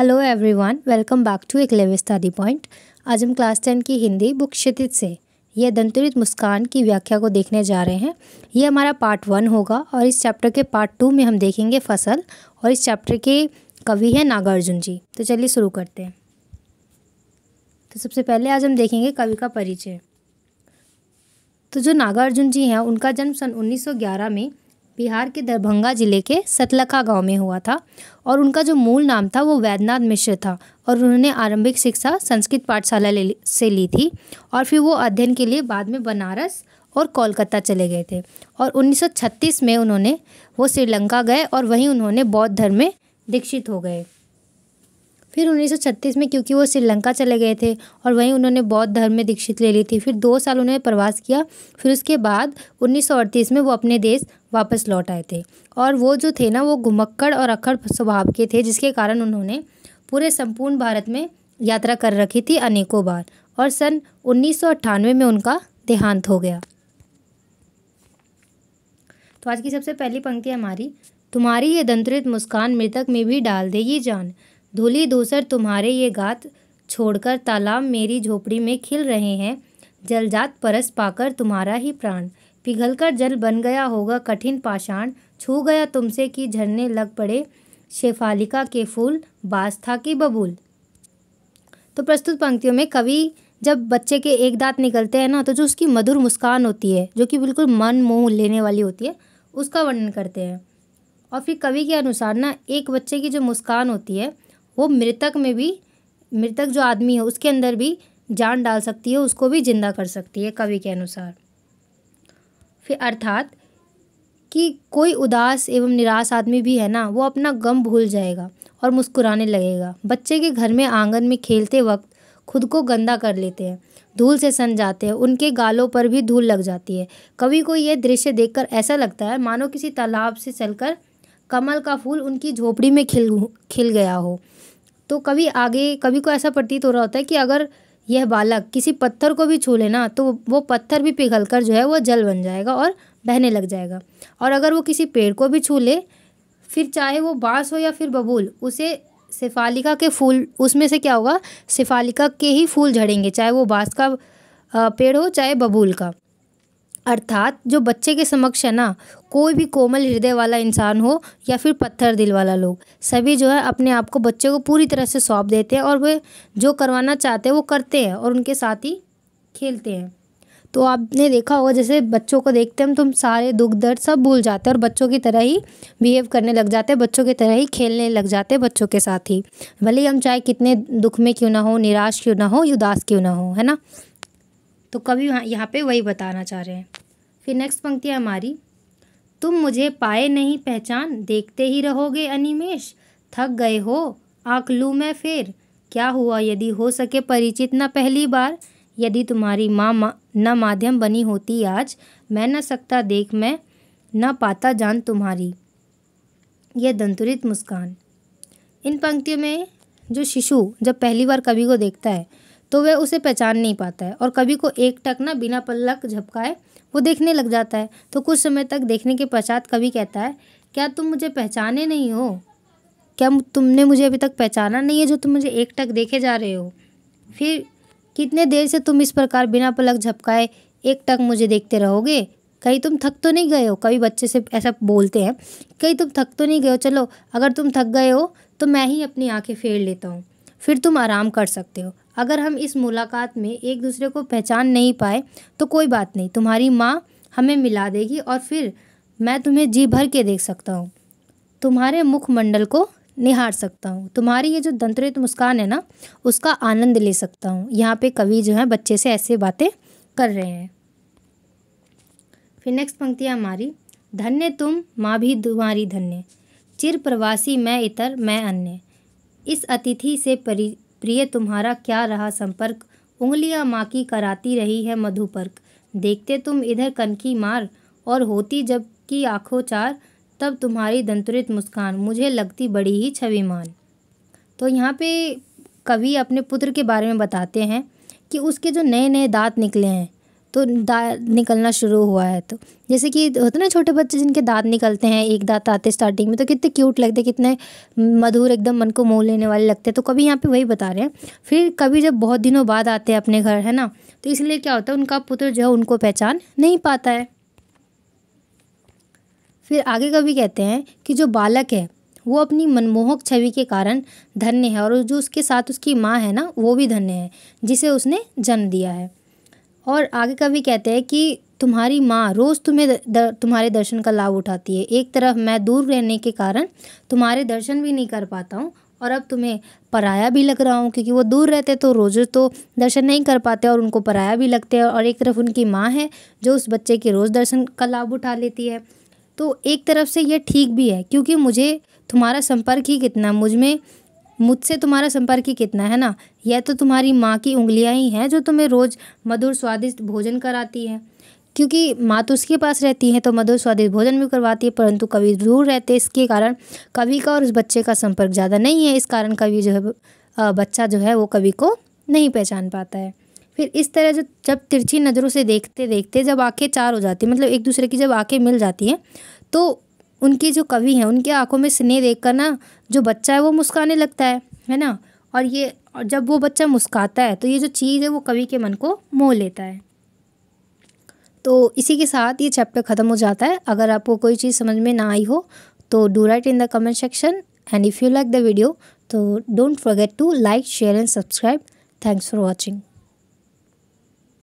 hello everyone welcome back to Eklavya study point आज हम class ten की Hindi book क्षितिज से यह दंतुरित मुस्कान की व्याख्या को देखने जा रहे हैं यह हमारा पार्ट वन होगा और इस चैप्टर के पार्ट टू में हम देखेंगे फसल और इस चैप्टर के कवि हैं नागार्जुन जी तो चलिए शुरू करते हैं तो सबसे पहले आज हम देखेंगे कवि का परिचय तो जो नागार्जुन जी हैं उनका जन्म सन उन्नीस में बिहार के दरभंगा जिले के सतलखा गांव में हुआ था और उनका जो मूल नाम था वो वैद्यनाथ मिश्र था और उन्होंने आरंभिक शिक्षा संस्कृत पाठशाला से ली थी और फिर वो अध्ययन के लिए बाद में बनारस और कोलकाता चले गए थे और 1936 में उन्होंने वो श्रीलंका गए और वहीं उन्होंने बौद्ध धर्म में दीक्षित हो गए फिर 1936 में क्योंकि वो श्रीलंका चले गए थे और वहीं उन्होंने बौद्ध धर्म में दीक्षित ले ली थी फिर दो साल उन्होंने प्रवास किया फिर उसके बाद उन्नीस में वो अपने देश वापस लौट आए थे और वो जो थे ना वो घुमक्कड़ और अखड़ स्वभाव के थे जिसके कारण उन्होंने पूरे संपूर्ण भारत में यात्रा कर रखी थी अनेकों बार और सन उन्नीस में उनका देहांत हो गया तो आज की सबसे पहली पंक्ति हमारी तुम्हारी ये दंतरित मुस्कान मृतक में भी डाल देगी जान धूली धूसर तुम्हारे ये गात छोड़कर तालाब मेरी झोपड़ी में खिल रहे हैं जलजात परस पाकर तुम्हारा ही प्राण पिघलकर जल बन गया होगा कठिन पाषाण छू गया तुमसे कि झरने लग पड़े शेफालिका के फूल बास था कि बबूल तो प्रस्तुत पंक्तियों में कवि जब बच्चे के एक दांत निकलते हैं ना तो जो उसकी मधुर मुस्कान होती है जो कि बिल्कुल मन मोह लेने वाली होती है उसका वर्णन करते हैं और फिर कवि के अनुसार ना एक बच्चे की जो मुस्कान होती है वो मृतक में भी मृतक जो आदमी है उसके अंदर भी जान डाल सकती है उसको भी जिंदा कर सकती है कवि के अनुसार फिर अर्थात कि कोई उदास एवं निराश आदमी भी है ना वो अपना गम भूल जाएगा और मुस्कुराने लगेगा बच्चे के घर में आंगन में खेलते वक्त खुद को गंदा कर लेते हैं धूल से सन जाते हैं उनके गालों पर भी धूल लग जाती है कवि को यह दृश्य देखकर ऐसा लगता है मानो किसी तालाब से चलकर कमल का फूल उनकी झोपड़ी में खिल खिल गया हो तो कभी आगे कभी को ऐसा प्रतीत हो रहा होता है कि अगर यह बालक किसी पत्थर को भी छू लेना तो वो पत्थर भी पिघल कर जो है वो जल बन जाएगा और बहने लग जाएगा और अगर वो किसी पेड़ को भी छू ले फिर चाहे वो बाँस हो या फिर बबूल उसे सिफालिका के फूल उसमें से क्या होगा सिफालिका के ही फूल झड़ेंगे चाहे वो बाँस का पेड़ हो चाहे बबूल का अर्थात जो बच्चे के समक्ष है ना कोई भी कोमल हृदय वाला इंसान हो या फिर पत्थर दिल वाला लोग सभी जो है अपने आप को बच्चे को पूरी तरह से सौंप देते हैं और वे जो करवाना चाहते हैं वो करते हैं और उनके साथ ही खेलते हैं तो आपने देखा होगा जैसे बच्चों को देखते हम तुम तो सारे दुख दर्द सब भूल जाते हैं और बच्चों की तरह ही बिहेव करने लग जाते हैं बच्चों की तरह ही खेलने लग जाते हैं बच्चों के साथ ही भले ही हम चाहे कितने दुख में क्यों ना हो निराश क्यों ना हो उदास क्यों ना हो है ना तो कभी यहाँ पे वही बताना चाह रहे हैं फिर नेक्स्ट पंक्ति है हमारी तुम मुझे पाए नहीं पहचान देखते ही रहोगे अनिमेश थक गए हो आँख लूँ मैं फिर क्या हुआ यदि हो सके परिचित न पहली बार यदि तुम्हारी माँ मा, न माध्यम बनी होती आज मैं न सकता देख मैं न पाता जान तुम्हारी यह दंतुरित मुस्कान इन पंक्तियों में जो शिशु जब पहली बार कवि को देखता है तो वह उसे पहचान नहीं पाता है और कभी को एक टक ना बिना पलक झपकाए वो देखने लग जाता है तो कुछ समय तक देखने के पश्चात कभी कहता है क्या तुम मुझे पहचाने नहीं हो क्या तुमने मुझे अभी तक पहचाना नहीं है जो तुम मुझे एक टक देखे जा रहे हो फिर कितने देर से तुम इस प्रकार बिना पलक झपकाए एक टक मुझे देखते रहोगे कहीं तुम थक तो नहीं गए हो कभी बच्चे से ऐसा बोलते हैं कहीं तुम थक तो नहीं गए हो चलो अगर तुम थक गए हो तो मैं ही अपनी आंखें फेर लेता हूँ फिर तुम आराम कर सकते हो अगर हम इस मुलाकात में एक दूसरे को पहचान नहीं पाए तो कोई बात नहीं तुम्हारी माँ हमें मिला देगी और फिर मैं तुम्हें जी भर के देख सकता हूँ तुम्हारे मुखमंडल को निहार सकता हूँ तुम्हारी ये जो दंतरित मुस्कान है ना उसका आनंद ले सकता हूँ यहाँ पे कवि जो है बच्चे से ऐसे बातें कर रहे हैं फिर नेक्स्ट पंक्ति है हमारी धन्य तुम माँ भी तुम्हारी धन्य चिर प्रवासी मैं इतर मैं अन्य इस अतिथि से परि प्रिय तुम्हारा क्या रहा संपर्क उंगलियां माँ की कराती रही है मधुपर्क देखते तुम इधर कनखी मार और होती जब की आँखों चार तब तुम्हारी दंतुरित मुस्कान मुझे लगती बड़ी ही छविमान तो यहाँ पे कवि अपने पुत्र के बारे में बताते हैं कि उसके जो नए नए दांत निकले हैं तो दाँत निकलना शुरू हुआ है तो जैसे कि होता है ना छोटे बच्चे जिनके दाँत निकलते हैं एक दाँत आते स्टार्टिंग में तो कितने क्यूट लगते कितने मधुर एकदम मन को मोह लेने वाले लगते हैं तो कभी यहाँ पे वही बता रहे हैं फिर कभी जब बहुत दिनों बाद आते हैं अपने घर है ना तो इसलिए क्या होता है उनका पुत्र जो है उनको पहचान नहीं पाता है फिर आगे कभी कहते हैं कि जो बालक है वो अपनी मनमोहक छवि के कारण धन्य है और जो उसके साथ उसकी माँ है ना वो भी धन्य है जिसे उसने जन्म दिया है और आगे का भी कहते हैं कि तुम्हारी माँ रोज़ तुम्हें दर, तुम्हारे दर्शन का लाभ उठाती है एक तरफ मैं दूर रहने के कारण तुम्हारे दर्शन भी नहीं कर पाता हूँ और अब तुम्हें पराया भी लग रहा हूँ क्योंकि वो दूर रहते तो रोज़ तो दर्शन नहीं कर पाते और उनको पराया भी लगते हैं और एक तरफ उनकी माँ है जो उस बच्चे के रोज़ दर्शन का लाभ उठा लेती है तो एक तरफ से यह ठीक भी है क्योंकि मुझे तुम्हारा संपर्क ही कितना मुझ में मुझसे तुम्हारा संपर्क ही कितना है ना यह तो तुम्हारी माँ की उंगलियाँ ही हैं जो तुम्हें रोज़ मधुर स्वादिष्ट भोजन कराती हैं क्योंकि माँ तो उसके पास रहती है तो मधुर स्वादिष्ट भोजन भी करवाती है परंतु कवि दूर रहते इसके कारण कवि का और उस बच्चे का संपर्क ज़्यादा नहीं है इस कारण कवि जो है बच्चा जो है वो कवि को नहीं पहचान पाता है फिर इस तरह जो जब तिरछी नज़रों से देखते देखते जब आंखें चार हो जाती हैं मतलब एक दूसरे की जब आंखें मिल जाती हैं तो उनकी जो कवि हैं उनकी आंखों में स्नेह देख कर ना जो बच्चा है वो मुस्काने लगता है है ना और ये और जब वो बच्चा मुस्काता है तो ये जो चीज़ है वो कवि के मन को मोह लेता है तो इसी के साथ ये चैप्टर ख़त्म हो जाता है अगर आपको कोई चीज़ समझ में ना आई हो तो do write in the comment section and if you like the video तो don't forget to like share and subscribe thanks for watching